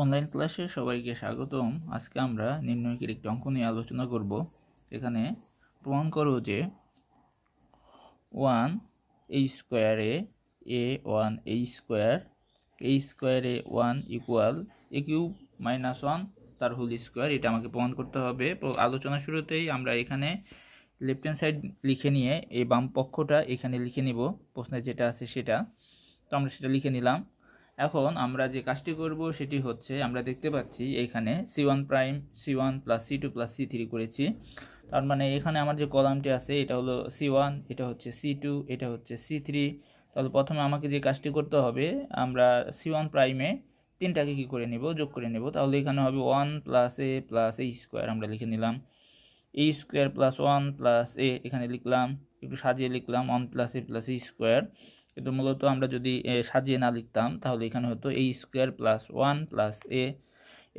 online ক্লাসে সবাইকে স্বাগতম আজকে আমরা নির্ণয়কের একটি অঙ্ক নিয়ে আলোচনা করব এখানে প্রমাণ করো যে ওয়ান এই স্কোয়ারে এ ওয়ান এই স্কোয়ার এই স্কোয়ারে one equal A cube minus one তার হোল স্কোয়ার এটা আমাকে প্রমাণ করতে হবে আলোচনা শুরুতেই আমরা এখানে লেফট হ্যান্ড সাইড লিখে নিয়ে এই বাম পক্ষটা এখানে লিখে নিব প্রশ্নে যেটা আছে সেটা তো আমরা সেটা লিখে নিলাম এখন আমরা যে কাজটি করব সেটি হচ্ছে আমরা দেখতে পাচ্ছি এখানে C one prime C one plus C two plus C three করেছি তার মানে এখানে আমার যে কলামটি আছে এটা হলো সি ওয়ান এটা হচ্ছে সি টু এটা হচ্ছে সি থ্রি তাহলে প্রথমে আমাকে যে কাজটি করতে হবে আমরা সি ওয়ান প্রাইমে তিনটাকে কি করে নেব যোগ করে নেব তাহলে এখানে হবে one plus A plus A square আমরা লিখে নিলাম A square plus one plus A এখানে লিখলাম একটু সাজিয়ে লিখলাম one plus A plus E square কিন্তু মূলত আমরা যদি সাজিয়ে না লিখতাম তাহলে এখানে হতো A square plus one plus A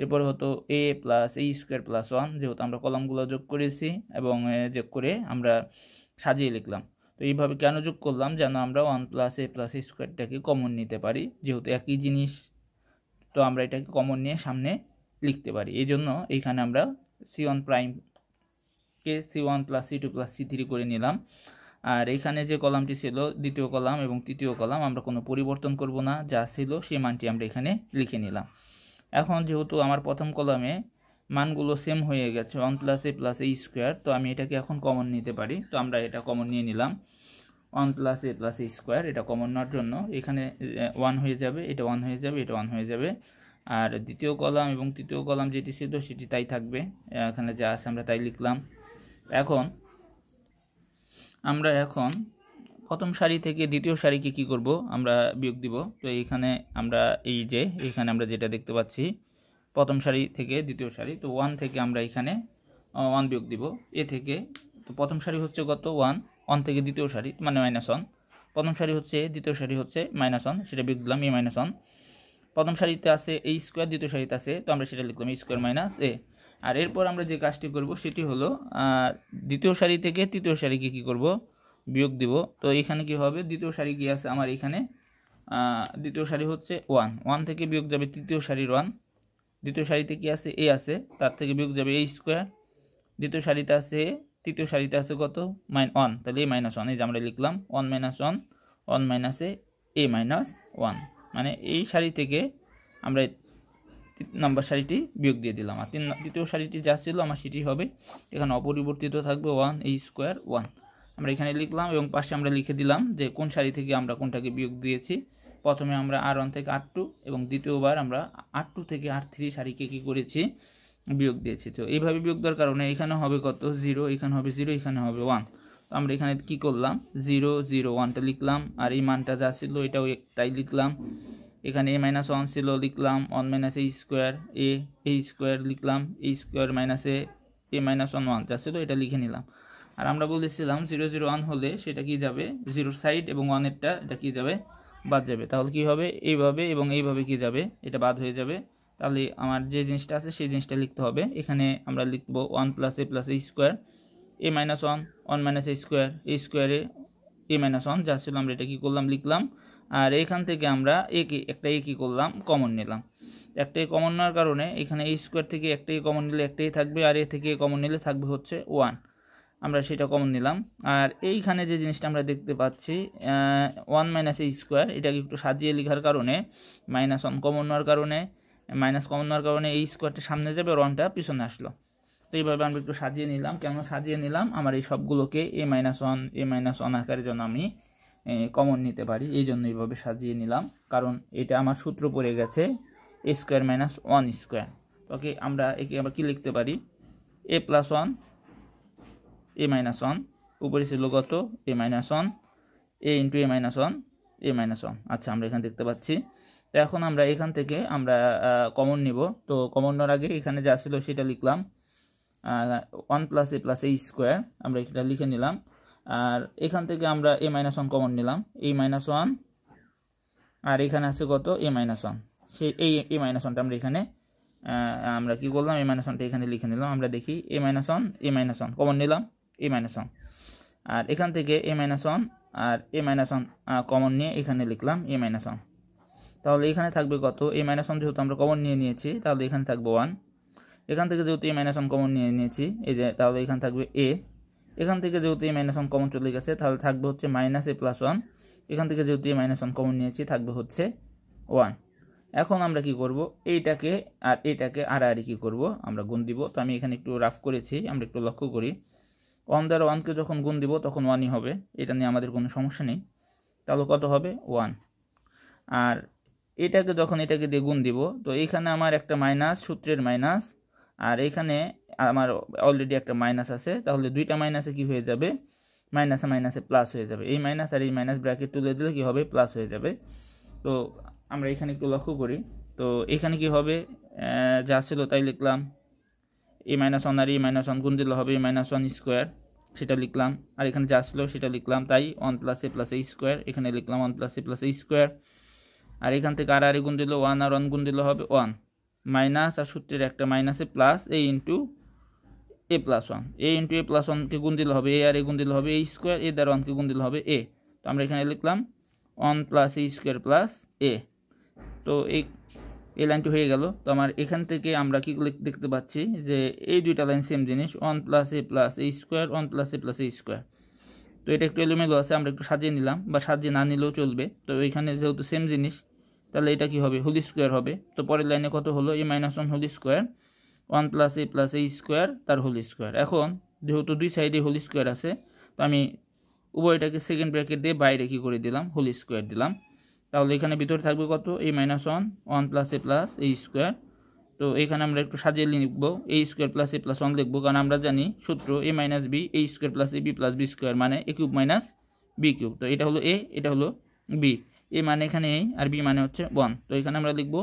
এরপর হতো A plus A square plus one যেহেতু আমরা কলমগুলো যোগ করেছি এবং যোগ করে আমরা সাজিয়ে লিখলাম তো এইভাবে কেন যোগ করলাম যেন আমরা ওয়ান প্লাস এ প্লাস স্কোয়ারটাকে কমন নিতে পারি যেহেতু একই জিনিস তো আমরা এটাকে কমন নিয়ে সামনে লিখতে পারি এই জন্য এইখানে আমরা সি ওয়ান প্রাইমকে C one plus C two plus C three করে নিলাম আর এখানে যে কলামটি ছিল দ্বিতীয় কলাম এবং তৃতীয় কলাম আমরা কোনো পরিবর্তন করব না যা ছিল সেই মানটি আমরা এখানে লিখে নিলাম এখন যেহেতু আমার প্রথম কলামে মানগুলো সেম হয়ে গেছে one plus A plus A square তো আমি এটাকে এখন কমন নিতে পারি তো আমরা এটা কমন নিয়ে নিলাম one plus A plus A square এটা কমন নেওয়ার জন্য এখানে ওয়ান হয়ে যাবে এটা ওয়ান হয়ে যাবে এটা ওয়ান হয়ে যাবে আর দ্বিতীয় কলাম এবং তৃতীয় কলাম যেটি ছিল সেটি তাই থাকবে এখানে যা আছে আমরা তাই লিখলাম এখন আমরা এখন প্রথম সারি থেকে দ্বিতীয় সারিকে কি করব আমরা বিয়োগ দিব তো এইখানে আমরা এই যে এইখানে আমরা যেটা দেখতে পাচ্ছি প্রথম সারি থেকে দ্বিতীয় সারি তো ওয়ান থেকে আমরা এখানে ওয়ান বিয়োগ দিব এ থেকে তো প্রথম সারি হচ্ছে গত ওয়ান ওয়ান থেকে দ্বিতীয় সারি মানে মাইনাস ওয়ান প্রথম সারি হচ্ছে দ্বিতীয় সারি হচ্ছে মাইনাস ওয়ান সেটা বিয়োগ দিলাম এ মাইনাস ওয়ান প্রথম সারিতে আছে এই স্কোয়ার দ্বিতীয় সারিতে আছে তো আমরা সেটা লিখলাম এই স্কোয়ার মাইনাস এ আর এরপর আমরা যে কাজটি করব সেটি হলো দ্বিতীয় সারি থেকে তৃতীয় সারিকে কি করব বিয়োগ দিব তো এখানে কি হবে দ্বিতীয় সারি কি আছে আমার এখানে দ্বিতীয় সারি হচ্ছে ওয়ান ওয়ান থেকে বিয়োগ যাবে তৃতীয় সারির ওয়ান দ্বিতীয় সারিতে কি আছে এ আছে তার থেকে বিয়োগ যাবে এ স্কোয়ার দ্বিতীয় সারিতে আছে তৃতীয় সারিতে আছে কত মাইন ওয়ান তাহলে এ মাইনাস ওয়ান এই যে আমরা লিখলাম ওয়ান মাইনাস ওয়ান ওয়ান মাইনাসে এ মাইনাস ওয়ান মানে এই সারি থেকে আমরা নাম্বার সারিটি বিয়োগ দিয়ে দিলাম আর তিন দ্বিতীয় সারিটি যা ছিল আমার সেটি হবে এখানে অপরিবর্তিত থাকবে ওয়ান এই স্কোয়ার ওয়ান আমরা এখানে লিখলাম এবং পাশে আমরা লিখে দিলাম যে কোন সারি থেকে আমরা কোনটাকে বিয়োগ দিয়েছি প্রথমে আমরা আর ওয়ান থেকে আর টু এবং দ্বিতীয়বার আমরা আর টু থেকে আর থ্রি সারিকে কী করেছি বিয়োগ দিয়েছি তো এইভাবে বিয়োগ দেওয়ার কারণে এখানে হবে কত জিরো এখানে হবে জিরো এখানে হবে ওয়ান তো আমরা এখানে কী করলাম জিরো জিরো ওয়ানটা লিখলাম আর এই মানটা যা ছিল এটাও তাই লিখলাম এখানে এ মাইনাস ওয়ান ছিল লিখলাম one minus A square A A square লিখলাম A square minus A A minus one one যা ছিল এটা লিখে নিলাম আর আমরা বলেছিলাম জিরো জিরো ওয়ান হলে সেটা কি যাবে জিরোর সাইড এবং ওয়ানেরটা এটা কি যাবে বাদ যাবে তাহলে কি হবে এইভাবে এবং এইভাবে কি যাবে এটা বাদ হয়ে যাবে তাহলে আমার যে জিনিসটা আছে সেই জিনিসটা লিখতে হবে এখানে আমরা লিখব one plus A plus A square A minus one one minus A square A স্কোয়ারে এ মাইনাস ওয়ান যা ছিল আমরা এটা কি করলাম লিখলাম আর এইখান থেকে আমরা একই একটা একই করলাম কমন নিলাম একটাই কমন নেওয়ার কারণে এখানে এই স্কোয়ার থেকে একটাই কমন নিলে একটাই থাকবে আর এ থেকে কমন নিলে থাকবে হচ্ছে ওয়ান আমরা সেটা কমন নিলাম আর এইখানে যে জিনিসটা আমরা দেখতে পাচ্ছি ওয়ান মাইনাস এই স্কোয়ার এটাকে একটু সাজিয়ে লেখার কারণে মাইনাস ওয়ান কমন নেওয়ার কারণে মাইনাস কমন নেওয়ার কারণে এই স্কোয়ারটা সামনে যাবে ওয়ানটা পিছনে আসলো তো এইভাবে আমি একটু সাজিয়ে নিলাম কেন সাজিয়ে নিলাম আমার এই সবগুলোকে A minus one A minus one আকারের জন্য আমি কমন নিতে পারি এই জন্য এইভাবে সাজিয়ে নিলাম কারণ এটা আমার সূত্র পড়ে গেছে A square minus one square okay আমরা একে আমরা কী লিখতে পারি A plus one A minus one উপরে ছিল গত A minus one A into A minus one A minus one আচ্ছা আমরা এখানে দেখতে পাচ্ছি তো এখন আমরা এখান থেকে আমরা কমন নিব তো কমন নেওয়ার আগে এখানে যা ছিল সেটা লিখলাম one plus A plus A square আমরা এটা লিখে নিলাম আর এখান থেকে আমরা এ মাইনাস ওয়ান কমন নিলাম এ মাইনাস ওয়ান আর এখানে আছে কত এ মাইনাস ওয়ান সে এই এ মাইনাস ওয়ানটা আমরা এখানে আমরা কি করলাম এ মাইনাস ওয়ানটা এখানে লিখে নিলাম আমরা দেখি A minus one A minus one common নিলাম এ মাইনাস ওয়ান আর এখান থেকে এ মাইনাস ওয়ান আর এ মাইনাস ওয়ান কমন নিয়ে এখানে লিখলাম এ মাইনাস ওয়ান তাহলে এখানে থাকবে কত এ মাইনাস ওয়ান যেহেতু আমরা কমন নিয়ে নিয়েছি তাহলে এখানে থাকবে ওয়ান এখান থেকে যেহেতু এ মাইনাস ওয়ান কমন নিয়ে নিয়েছি এই যে তাহলে এখানে থাকবে এ এখান থেকে যেহেতু এই মাইনাস ওয়ান কমন চলে গেছে তাহলে থাকবে হচ্ছে মাইনাস এ প্লাস ওয়ান এখান থেকে যেহেতু এই মাইনাস ওয়ান কমন নিয়েছি থাকবে হচ্ছে ওয়ান এখন আমরা কি করব এইটাকে আর এইটাকে আর কি করব আমরা গুণ দিব তো আমি এখানে একটু রাফ করেছি আমরা একটু লক্ষ্য করি ওয়ান দ্বারা ওয়ানকে যখন গুণ দিব তখন ওয়ানই হবে এটা নিয়ে আমাদের কোনো সমস্যা নেই তাহলে কত হবে ওয়ান আর এটাকে যখন এটাকে দিয়ে গুণ দিব তো এইখানে আমার একটা মাইনাস সূত্রের মাইনাস আর এখানে আমার অলরেডি একটা মাইনাস আছে তাহলে দুইটা মাইনাসে কি হয়ে যাবে মাইনাসে মাইনাসে প্লাস হয়ে যাবে এই মাইনাস আর এই মাইনাস ব্র্যাকেট তুলে দিলে কী হবে প্লাস হয়ে যাবে তো আমরা এখানে একটু লক্ষ্য করি তো এখানে কি হবে যা ছিল তাই লিখলাম এ মাইনাস ওয়ান আর এ মাইনাস ওয়ান গুণ দিলে হবে এ মাইনাস ওয়ান স্কোয়ার সেটা লিখলাম আর এখানে যা ছিল সেটা লিখলাম তাই one plus A plus A square এখানে লিখলাম one plus A plus A square আর এখান থেকে আর আর গুণ দিলে ওয়ান আর ওয়ান গুণ দিলে হবে ওয়ান মাইনাস আর সূত্রের একটা মাইনাসে প্লাস এই into A plus one A into A plus ওয়ানকে গুণ দিলে হবে এ আর এ গুণ দিলে হবে এ স্কোয়ার এ দ্বার ওয়ানকে গুণ দিলে হবে এ তো আমরা এখানে লিখলাম one plus A square plus A তো এই এই লাইনটি হয়ে গেল তো আমার এখান থেকে আমরা কি দেখতে পাচ্ছি যে এই দুইটা লাইন সেম জিনিস one plus A plus A square one plus A plus A square তো এটা একটু এলোমেলো আছে আমরা একটু সাজিয়ে নিলাম বা সাজিয়ে না নিলেও চলবে তো এখানে যেহেতু সেম জিনিস তাহলে এটা কি হবে হোলি স্কোয়ার হবে তো পরের লাইনে কত হলো A minus one whole square one plus A plus A square তার হোল স্কোয়ার এখন যেহেতু দুই সাইডে হোল স্কোয়ার আছে তো আমি উভয়টাকে সেকেন্ড ব্র্যাকেট দিয়ে বাইরে কী করে দিলাম হোল স্কোয়ার দিলাম তাহলে এখানে ভিতরে থাকবে কত A minus one one plus A plus A square তো এখানে আমরা একটু সাজিয়ে লিখবো A square plus A plus one লিখবো কারণ আমরা জানি সূত্র A minus B A square plus A B plus B square মানে A cube minus B cube তো এটা হলো এ এটা হলো বি এ মানে এখানে এ আর বি মানে হচ্ছে ওয়ান তো এখানে আমরা লিখবো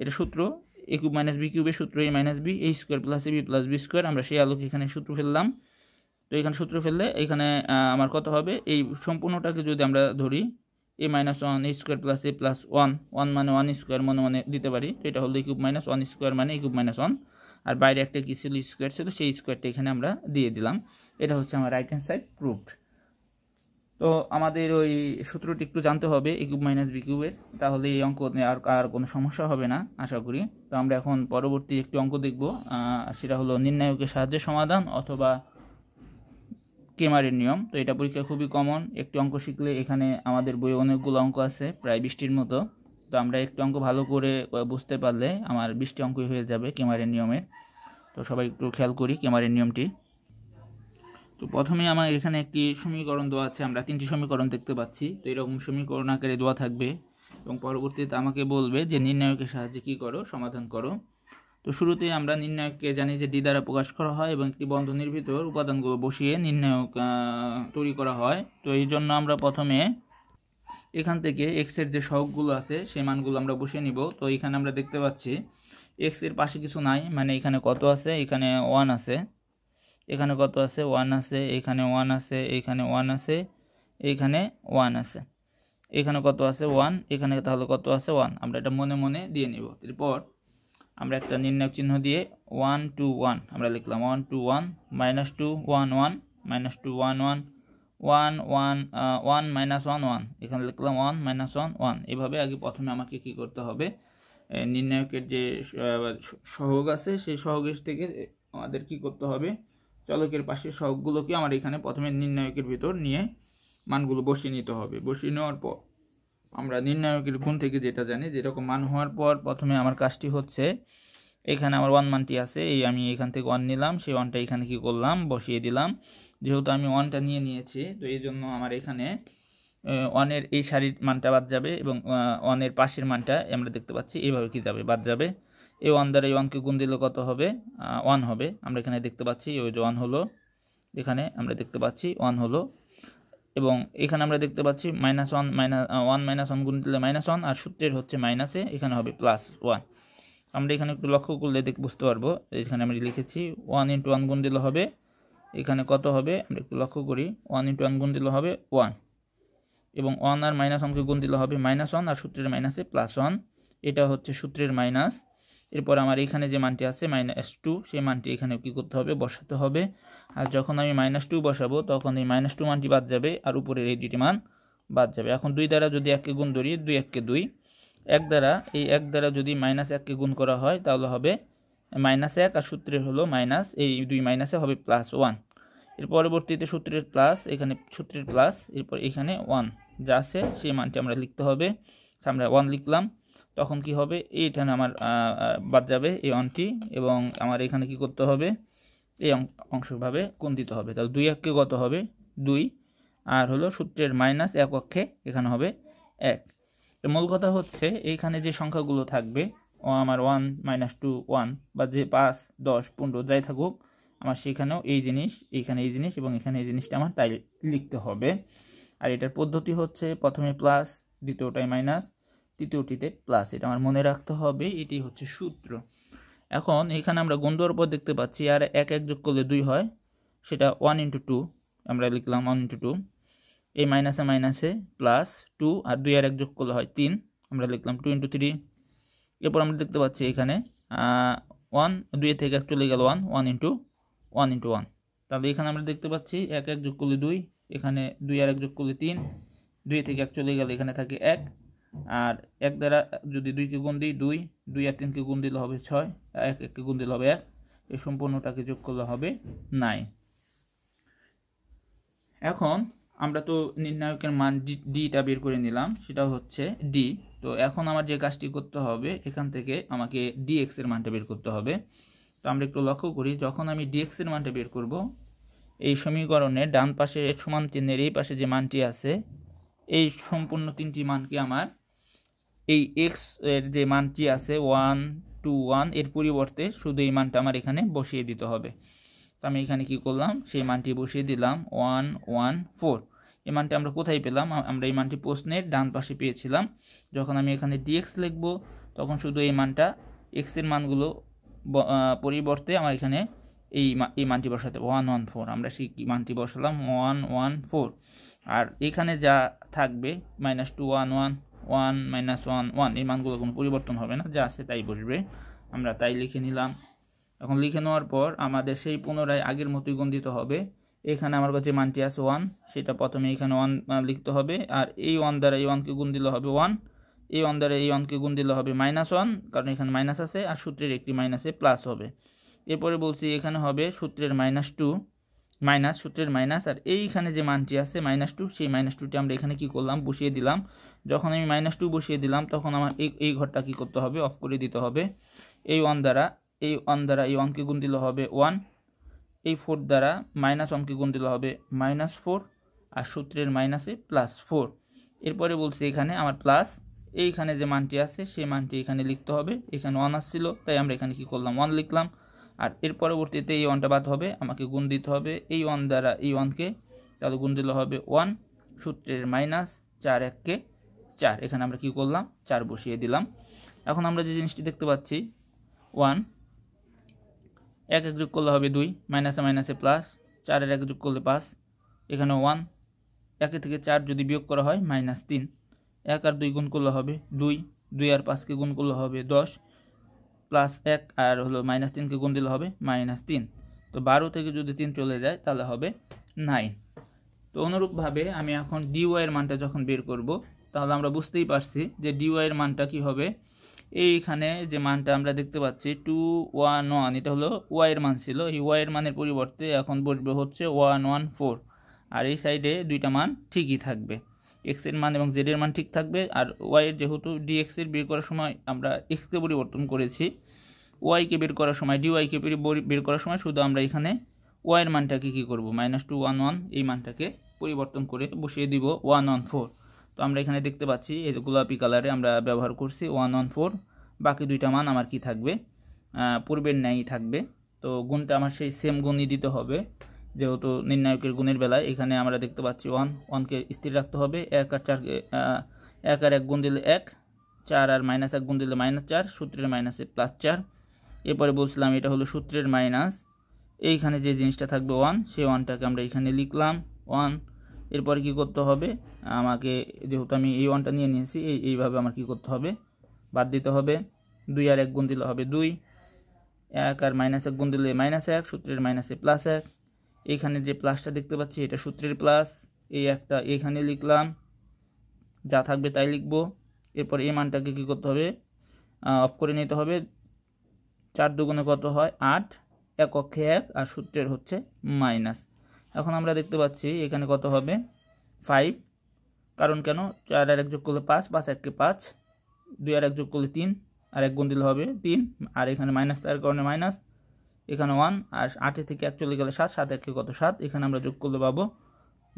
এটা সূত্র এ কিউব মাইনাস বি কিউবের সূত্র A minus B A square plus A B plus B square আমরা সেই আলোকে এখানে সূত্র ফেললাম তো এখানে সূত্র ফেললে এখানে আমার কত হবে এই সম্পূর্ণটাকে যদি আমরা ধরি A minus one A square plus A plus one one মানে ওয়ান স্কোয়ার মানে মানে দিতে পারি তো এটা হলো ইকুব মাইনাস ওয়ান স্কোয়ার মানে ইকুব মাইনাস ওয়ান আর বাইরে একটা কী ছিল স্কোয়ার ছিল সেই স্কোয়ারটা এখানে আমরা দিয়ে দিলাম এটা হচ্ছে আমার রাইট হ্যান্ড সাইড প্রুফড তো আমাদের ওই সূত্রটি একটু জানতে হবে এ কিউব মাইনাস বি কিউবের তাহলে এই অঙ্ক আর আর কোনো সমস্যা হবে না আশা করি তো আমরা এখন পরবর্তী একটি অঙ্ক দেখব সেটা হলো নির্ণায়কের সাহায্যে সমাধান অথবা কেমারের নিয়ম তো এটা পরীক্ষা খুবই কমন একটি অঙ্ক শিখলে এখানে আমাদের বইয়ে অনেকগুলো অঙ্ক আছে প্রায় বৃষ্টির মতো তো আমরা একটি অঙ্ক ভালো করে বুঝতে পারলে আমার বৃষ্টি অঙ্কই হয়ে যাবে কেমারের নিয়মের তো সবাই একটু খেয়াল করি কেমারের নিয়মটি তো প্রথমে আমার এখানে একটি সমীকরণ দেওয়া আছে আমরা তিনটি সমীকরণ দেখতে পাচ্ছি তো এরকম সমীকরণ আকারে দেওয়া থাকবে এবং পরবর্তীতে আমাকে বলবে যে নির্ণায়কের সাহায্যে কী করো সমাধান করো তো শুরুতে আমরা নির্ণায়ককে জানি যে ডি দ্বারা প্রকাশ করা হয় এবং একটি বন্ধনের ভিতর উপাদানগুলো বসিয়ে নির্ণায়ক তৈরি করা হয় তো এই জন্য আমরা প্রথমে এখান থেকে এক্সের যে শখগুলো আছে সে মানগুলো আমরা বসিয়ে নিব তো এখানে আমরা দেখতে পাচ্ছি এক্সের পাশে কিছু নাই মানে এখানে কত আছে এখানে ওয়ান আছে এখানে কত আছে ওয়ান আছে এখানে ওয়ান আছে এখানে ওয়ান আছে এখানে ওয়ান আছে এখানে কত আছে ওয়ান এখানে তাহলে কত আছে ওয়ান আমরা এটা মনে মনে দিয়ে নিব এরপর আমরা একটা নির্ণায়ক চিহ্ন দিয়ে ওয়ান টু ওয়ান আমরা লিখলাম one two one minus two one one minus two one one one one one minus one one এখানে লিখলাম ওয়ান মাইনাস ওয়ান ওয়ান এভাবে আগে প্রথমে আমাকে কি করতে হবে নির্ণায়কের যে সহগ আছে সেই সহগের থেকে আমাদের কি করতে হবে চলকের পাশে সবগুলোকে আমার এখানে প্রথমে নির্ণায়কের ভিতর নিয়ে মানগুলো বসিয়ে নিতে হবে বসিয়ে নেওয়ার পর আমরা নির্ণায়কের গুণ থেকে যেটা জানি যেরকম মান হওয়ার পর প্রথমে আমার কাজটি হচ্ছে এখানে আমার ওয়ান মানটি আছে এই আমি এখান থেকে ওয়ান নিলাম সেই ওয়ানটা এখানে কি করলাম বসিয়ে দিলাম যেহেতু আমি ওয়ানটা নিয়ে নিয়েছি তো এই জন্য আমার এখানে ওয়ানের এই শাড়ির মানটা বাদ যাবে এবং ওয়ানের পাশের মানটা আমরা দেখতে পাচ্ছি এইভাবে কি যাবে বাদ যাবে এ ওয়ান দ্বারা এই ওয়ানকে গুণ দিলে কত হবে ওয়ান হবে আমরা এখানে দেখতে পাচ্ছি ওই যে ওয়ান হলো এখানে আমরা দেখতে পাচ্ছি ওয়ান হলো এবং এখানে আমরা দেখতে পাচ্ছি minus one minus one minus one গুণ দিলে মাইনাস ওয়ান আর সূত্রের হচ্ছে মাইনাসে এখানে হবে প্লাস ওয়ান আমরা এখানে একটু লক্ষ্য করলে দেখ বুঝতে পারবো এখানে আমি লিখেছি ওয়ান ইন্টু ওয়ান গুণ দিলে হবে এখানে কত হবে আমরা একটু লক্ষ্য করি ওয়ান ইন্টু ওয়ান গুণ দিলে হবে ওয়ান এবং ওয়ান আর মাইনাস ওয়ানকে গুণ দিলে হবে মাইনাস ওয়ান আর সূত্রের মাইনাসে প্লাস ওয়ান এটা হচ্ছে সূত্রের মাইনাস এরপর আমার এখানে যে মানটি আছে মাইনাস টু সেই মানটি এখানে কি করতে হবে বসাতে হবে আর যখন আমি মাইনাস টু বসাবো তখন এই মাইনাস টু মানটি বাদ যাবে আর উপরের এই দুটি মান বাদ যাবে এখন দুই দ্বারা যদি এককে গুণ ধরি দুই এককে দুই এক দ্বারা এই এক দ্বারা যদি মাইনাস এককে গুণ করা হয় তাহলে হবে মাইনাস এক আর সূত্রের হলো মাইনাস এই দুই মাইনাসে হবে প্লাস ওয়ান এর পরবর্তীতে সূত্রের প্লাস এখানে সূত্রের প্লাস এরপর এখানে ওয়ান যা আছে সেই মানটি আমরা লিখতে হবে আমরা ওয়ান লিখলাম তখন কি হবে এইখানে আমার বাদ যাবে এই অনটি এবং আমার এখানে কি করতে হবে এই অংশভাবে কোন দিতে হবে তাহলে দুই অক্ষে কত হবে দুই আর হলো সূত্রের মাইনাস এক অক্ষে এখানে হবে এক মূল কথা হচ্ছে এইখানে যে সংখ্যাগুলো থাকবে ও আমার ওয়ান মাইনাস টু ওয়ান বা যে পাঁচ দশ পনেরো যাই থাকুক আমার সেখানেও এই জিনিস এইখানে এই জিনিস এবং এখানে এই জিনিসটা আমার তাই লিখতে হবে আর এটার পদ্ধতি হচ্ছে প্রথমে প্লাস দ্বিতীয়টায় মাইনাস তৃতীয়টিতে প্লাস এটা আমার মনে রাখতে হবে এটি হচ্ছে সূত্র এখন এখানে আমরা গন্ধর পর দেখতে পাচ্ছি আর এক এক যোগ করলে দুই হয় সেটা ওয়ান ইন্টু টু আমরা লিখলাম ওয়ান ইন্টু টু এই মাইনাসে মাইনাসে প্লাস টু আর দুই আর এক যোগ করলে হয় তিন আমরা লিখলাম টু ইন্টু থ্রি এরপর আমরা দেখতে পাচ্ছি এখানে ওয়ান দুই থেকে এক চলে গেল one one into one into one তাহলে এখানে আমরা দেখতে পাচ্ছি এক এক যোগ করলে দুই এখানে দুই আর এক যোগ করলে তিন দুই থেকে এক চলে গেলে এখানে থাকে এক আর এক দ্বারা যদি দুইকে গুণ দিই দুই দুই আর তিনকে গুণ দিলে হবে ছয় এক এককে গুণ দিলে হবে এক এই সম্পূর্ণটাকে যোগ করলে হবে নাই এখন আমরা তো নির্ণায়কের মান ডি ডিটা বের করে নিলাম সেটা হচ্ছে ডি তো এখন আমার যে কাজটি করতে হবে এখান থেকে আমাকে ডিএক্স এর মানটা বের করতে হবে তো আমরা একটু লক্ষ্য করি যখন আমি ডিএক্স এর মানটা বের করব এই সমীকরণে ডান পাশে সমান চিহ্নের এই পাশে যে মানটি আছে এই সম্পূর্ণ তিনটি মানকে আমার এই এক্স এর যে মানটি আছে ওয়ান টু ওয়ান এর পরিবর্তে শুধু এই মানটা আমার এখানে বসিয়ে দিতে হবে তো আমি এখানে কি করলাম সেই মানটি বসিয়ে দিলাম ওয়ান ওয়ান ফোর এই মানটি আমরা কোথায় পেলাম আমরা এই মানটি প্রশ্নের ডান পাশে পেয়েছিলাম যখন আমি এখানে ডিএক্স লিখবো তখন শুধু এই মানটা এক্সের মানগুলো পরিবর্তে আমার এখানে এই এই মানটি বসাতে ওয়ান ওয়ান ফোর আমরা সেই মানটি বসালাম ওয়ান ওয়ান ফোর আর এখানে যা থাকবে minus two one one one minus one one এই মানগুলো কোনো পরিবর্তন হবে না যা আছে তাই বসবে আমরা তাই লিখে নিলাম এখন লিখে নেওয়ার পর আমাদের সেই পুনরায় আগের মতোই গণ্ডিত হবে এখানে আমার কাছে মানটি আছে ওয়ান সেটা প্রথমে এখানে ওয়ান লিখতে হবে আর এই ওয়ান দ্বারা এই ওয়ানকে গুণ দিলে হবে ওয়ান এই ওয়ান দ্বারা এই ওয়ানকে গুণ দিলে হবে মাইনাস ওয়ান কারণ এখানে মাইনাস আছে আর সূত্রের একটি মাইনাসে প্লাস হবে এরপরে বলছি এখানে হবে সূত্রের মাইনাস টু মাইনাস সূত্রের মাইনাস আর এইখানে যে মানটি আছে মাইনাস টু সেই মাইনাস টুটি আমরা এখানে কি করলাম বসিয়ে দিলাম যখন আমি মাইনাস টু বসিয়ে দিলাম তখন আমার এই এই ঘরটা কী করতে হবে অফ করে দিতে হবে এই ওয়ান দ্বারা এই ওয়ান দ্বারা এই ওয়ানকে গুণ দিলে হবে ওয়ান এই ফোর দ্বারা মাইনাস ওয়ানকে গুণ দিলে হবে মাইনাস ফোর আর সূত্রের মাইনাসে প্লাস ফোর এরপরে বলছি এখানে আমার প্লাস এইখানে যে মানটি আছে সেই মানটি এখানে লিখতে হবে এখানে ওয়ান আসছিল তাই আমরা এখানে কি করলাম ওয়ান লিখলাম আর এর পরবর্তীতে এই ওয়ানটা বাদ হবে আমাকে গুণ দিতে হবে এই ওয়ান দ্বারা এই ওয়ানকে তাহলে গুণ দিলে হবে ওয়ান সূত্রের মাইনাস চার এককে চার এখানে আমরা কি করলাম চার বসিয়ে দিলাম এখন আমরা যে জিনিসটি দেখতে পাচ্ছি ওয়ান এক এক যোগ করলে হবে দুই মাইনাসে মাইনাসে প্লাস চারের এক যোগ করলে পাঁচ এখানে ওয়ান একে থেকে চার যদি বিয়োগ করা হয় মাইনাস তিন এক আর দুই গুণ করলে হবে দুই দুই আর পাঁচকে গুণ করলে হবে দশ প্লাস এক আর হলো মাইনাস তিনকে গুণ দিলে হবে মাইনাস তিন তো বারো থেকে যদি তিন চলে যায় তাহলে হবে নাইন তো অনুরূপভাবে আমি এখন ডিওয়াইয়ের মানটা যখন বের করব তাহলে আমরা বুঝতেই পারছি যে ডিওয়াইয়ের মানটা কি হবে এইখানে যে মানটা আমরা দেখতে পাচ্ছি টু ওয়ান ওয়ান এটা হলো ওয়াইয়ের মান ছিল এই ওয়াইয়ের মানের পরিবর্তে এখন বসবে হচ্ছে ওয়ান ওয়ান ফোর আর এই সাইডে দুইটা মান ঠিকই থাকবে এক্স এর মান এবং জেড এর মান ঠিক থাকবে আর ওয়াইয়ের যেহেতু ডিএক্স এর বের করার সময় আমরা এক্সকে পরিবর্তন করেছি ওয়াইকে বের করার সময় কে বের করার সময় শুধু আমরা এখানে ওয়াইয়ের মানটাকে কী করবো মাইনাস টু ওয়ান ওয়ান এই মানটাকে পরিবর্তন করে বসিয়ে দিব ওয়ান ওয়ান ফোর তো আমরা এখানে দেখতে পাচ্ছি এই গোলাপি কালারে আমরা ব্যবহার করছি ওয়ান ওয়ান ফোর বাকি দুইটা মান আমার কি থাকবে পূর্বের ন্যায়ই থাকবে তো গুণটা আমার সেই সেম গুণই দিতে হবে যেহেতু নির্ণায়কের গুণের বেলায় এখানে আমরা দেখতে পাচ্ছি ওয়ান ওয়ানকে স্থির রাখতে হবে এক আর চারকে এক আর এক গুণ দিলে এক চার আর মাইনাস এক গুণ দিলে মাইনাস চার সূত্রের মাইনাসে প্লাস চার এরপরে বলছিলাম এটা হলো সূত্রের মাইনাস এইখানে যে জিনিসটা থাকবে ওয়ান সেই ওয়ানটাকে আমরা এখানে লিখলাম ওয়ান এরপরে কি করতে হবে আমাকে যেহেতু আমি এই ওয়ানটা নিয়ে নিয়েছি এই এইভাবে আমার কি করতে হবে বাদ দিতে হবে দুই আর এক গুণ দিলে হবে দুই এক আর মাইনাস এক গুণ দিলে মাইনাস এক সূত্রের মাইনাসে প্লাস এক এখানে যে প্লাসটা দেখতে পাচ্ছি এটা সূত্রের প্লাস এই একটা এখানে লিখলাম যা থাকবে তাই লিখবো এরপর এই মানটাকে কী করতে হবে অফ করে নিতে হবে চার দুগুণে কত হয় আট এক অক্ষে এক আর সূত্রের হচ্ছে মাইনাস এখন আমরা দেখতে পাচ্ছি এখানে কত হবে ফাইভ কারণ কেন চার আর এক যোগ করলে পাঁচ পাঁচ এককে পাঁচ দুই আর এক যোগ করলে তিন আর এক গুণ দিলে হবে তিন আর এখানে মাইনাস তার কারণে মাইনাস এখানে ওয়ান আর আটে থেকে এক চলে গেলে সাত সাত একে কত সাত এখানে আমরা যোগ করলে পাবো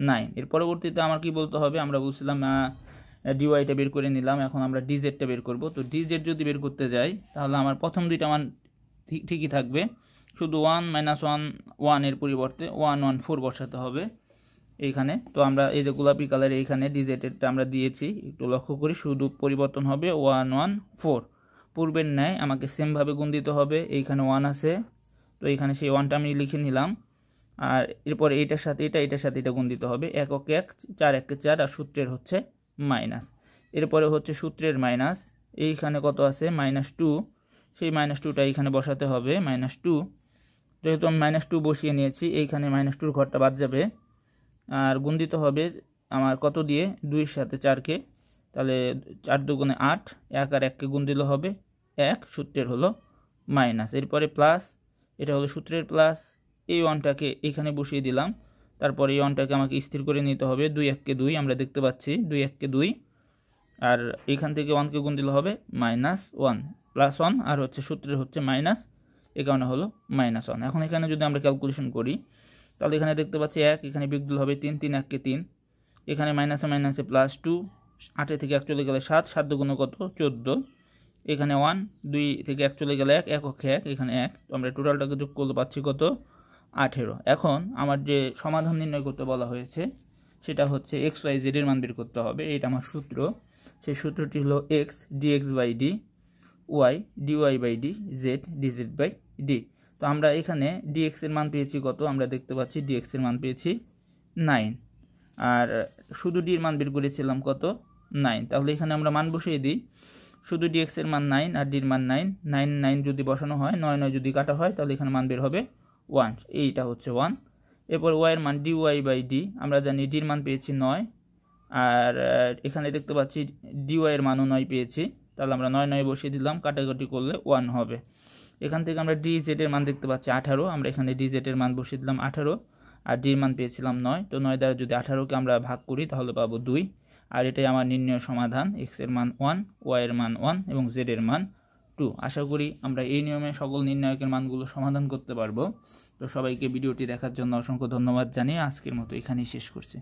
নাইন এর পরবর্তীতে আমার কি বলতে হবে আমরা বলছিলাম ডিওয়াইটা বের করে নিলাম এখন আমরা ডিজেডটা বের করব তো ডিজেড যদি বের করতে যাই তাহলে আমার প্রথম দুইটা মান ঠিকই থাকবে শুধু ওয়ান মাইনাস ওয়ান ওয়ানের পরিবর্তে ওয়ান ওয়ান ফোর বসাতে হবে এইখানে তো আমরা এই যে গোলাপি কালার এইখানে ডিজেটেডটা আমরা দিয়েছি একটু লক্ষ্য করি শুধু পরিবর্তন হবে ওয়ান ওয়ান ফোর পূর্বের ন্যায় আমাকে সেমভাবে গুণ দিতে হবে এইখানে ওয়ান আছে তো এখানে সেই ওয়ানটা আমি লিখে নিলাম আর এরপর এইটার সাথে এটা এটার সাথে এটা গুণ দিতে হবে একক এক চার এক চার আর সূত্রের হচ্ছে মাইনাস এরপরে হচ্ছে সূত্রের মাইনাস এইখানে কত আছে মাইনাস টু সেই মাইনাস টুটা এইখানে বসাতে হবে মাইনাস টু যেহেতু আমি মাইনাস টু বসিয়ে নিয়েছি এইখানে মাইনাস টুর ঘরটা বাদ যাবে আর গুণ দিতে হবে আমার কত দিয়ে দুইয়ের সাথে চারকে তাহলে চার দুগুণে আট এক আর এককে গুণ দিলে হবে এক সূত্রের হলো মাইনাস এরপরে প্লাস এটা হলো সূত্রের প্লাস এই ওয়ানটাকে এখানে বসিয়ে দিলাম তারপর এই ওয়ানটাকে আমাকে স্থির করে নিতে হবে দুই এককে দুই আমরা দেখতে পাচ্ছি দুই এককে দুই আর এখান থেকে ওয়ানকে গুণ দিলে হবে মাইনাস ওয়ান প্লাস ওয়ান আর হচ্ছে সূত্রের হচ্ছে মাইনাস এ কারণে হলো মাইনাস ওয়ান এখন এখানে যদি আমরা ক্যালকুলেশন করি তাহলে এখানে দেখতে পাচ্ছি এক এখানে দিল হবে তিন তিন এককে তিন এখানে মাইনাসে মাইনাসে প্লাস টু আটে থেকে এক চলে গেলে সাত সাত দুগুণ কত চোদ্দো এখানে ওয়ান দুই থেকে এক চলে গেলে এক এক অক্ষে এক এখানে এক আমরা টোটালটাকে যোগ করতে পারছি কত আঠেরো এখন আমার যে সমাধান নির্ণয় করতে বলা হয়েছে সেটা হচ্ছে এক্স ওয়াই জেড এর মান বের করতে হবে এটা আমার সূত্র সেই সূত্রটি হলো X DX by D Y DY by D Z DZ by D তো আমরা এখানে এর মান পেয়েছি কত আমরা দেখতে পাচ্ছি এর মান পেয়েছি নাইন আর শুধু ডির মান বের করেছিলাম কত নাইন তাহলে এখানে আমরা মান বসিয়ে দিই শুধু ডিএক্স এর মান নাইন আর ডির মান নাইন নাইন নাইন যদি বসানো হয় নয় নয় যদি কাটা হয় তাহলে এখানে মান বের হবে ওয়ান এইটা হচ্ছে ওয়ান এরপর ওয়াইয়ের মান ডি ওয়াই বাই ডি আমরা জানি ডির মান পেয়েছি নয় আর এখানে দেখতে পাচ্ছি ডি ওয়াইয়ের মানও নয় পেয়েছি তাহলে আমরা নয় নয় বসিয়ে দিলাম কাটাকাটি করলে ওয়ান হবে এখান থেকে আমরা ডি জেডের মান দেখতে পাচ্ছি আঠারো আমরা এখানে ডি জেডের মান বসিয়ে দিলাম আঠারো আর ডির মান পেয়েছিলাম নয় তো নয় দ্বারা যদি আঠারোকে আমরা ভাগ করি তাহলে পাবো দুই আর এটাই আমার নির্ণয় সমাধান এক্স এর মান ওয়ান ওয়াই এর মান ওয়ান এবং জেড এর মান টু আশা করি আমরা এই নিয়মে সকল নির্ণায়কের মানগুলো সমাধান করতে পারবো তো সবাইকে ভিডিওটি দেখার জন্য অসংখ্য ধন্যবাদ জানিয়ে আজকের মতো এখানেই শেষ করছি